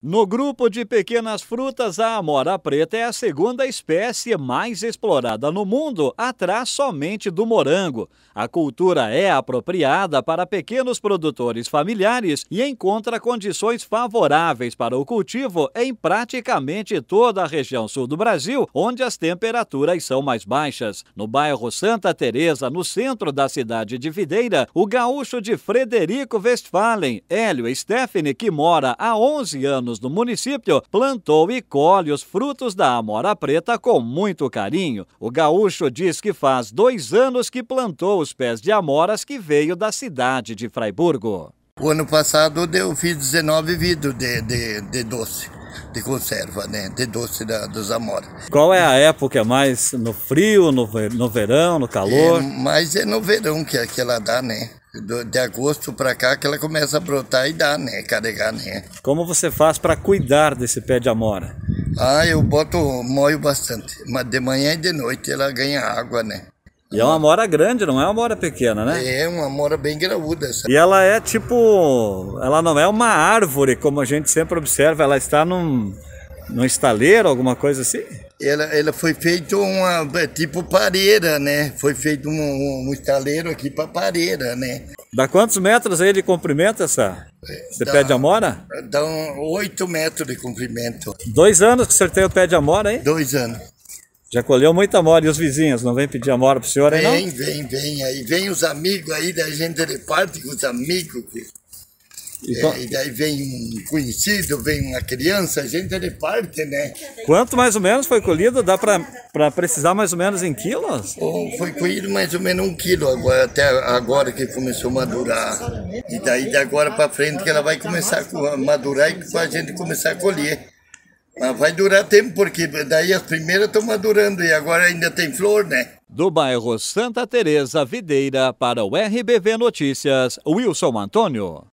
No grupo de pequenas frutas, a amora preta é a segunda espécie mais explorada no mundo, atrás somente do morango. A cultura é apropriada para pequenos produtores familiares e encontra condições favoráveis para o cultivo em praticamente toda a região sul do Brasil, onde as temperaturas são mais baixas. No bairro Santa Teresa, no centro da cidade de Videira, o gaúcho de Frederico Westphalen, Hélio Stephanie, que mora há 11 anos anos no município, plantou e colhe os frutos da Amora Preta com muito carinho. O gaúcho diz que faz dois anos que plantou os pés de amoras que veio da cidade de Fraiburgo. O ano passado eu fiz 19 vidros de, de, de doce, de conserva, né? De doce da, dos amores. Qual é a época mais? No frio, no, no verão, no calor? É, mas é no verão que, que ela dá, né? de agosto para cá que ela começa a brotar e dá, né? Carregar, né? Como você faz para cuidar desse pé de amora? Ah, eu boto, moio bastante. Mas de manhã e de noite ela ganha água, né? E é uma mora grande, não é uma mora pequena, né? É, uma mora bem graúda. essa. E ela é tipo. Ela não é uma árvore, como a gente sempre observa, ela está num, num estaleiro, alguma coisa assim? Ela, ela foi feita uma. É, tipo pareira, né? Foi feito um, um estaleiro aqui para pareira, né? Dá quantos metros aí de comprimento essa? É, Você dá, a mora? amora? Dá um metros de comprimento. Dois anos que o senhor tem o pé de amora, hein? Dois anos. Já colheu muita mora E os vizinhos, não vem pedir mora pro senhor aí, não? Vem, vem, vem. Aí vem os amigos aí, da gente parte com os amigos. E, é, e daí vem um conhecido, vem uma criança, a gente parte né? Quanto mais ou menos foi colhido? Dá para precisar mais ou menos em quilos? Oh, foi colhido mais ou menos um quilo, agora, até agora que começou a madurar. E daí de agora para frente que ela vai começar a madurar e a gente começar a colher. Mas vai durar tempo, porque daí as primeiras estão madurando e agora ainda tem flor, né? Do bairro Santa Teresa Videira para o RBV Notícias, Wilson Antônio.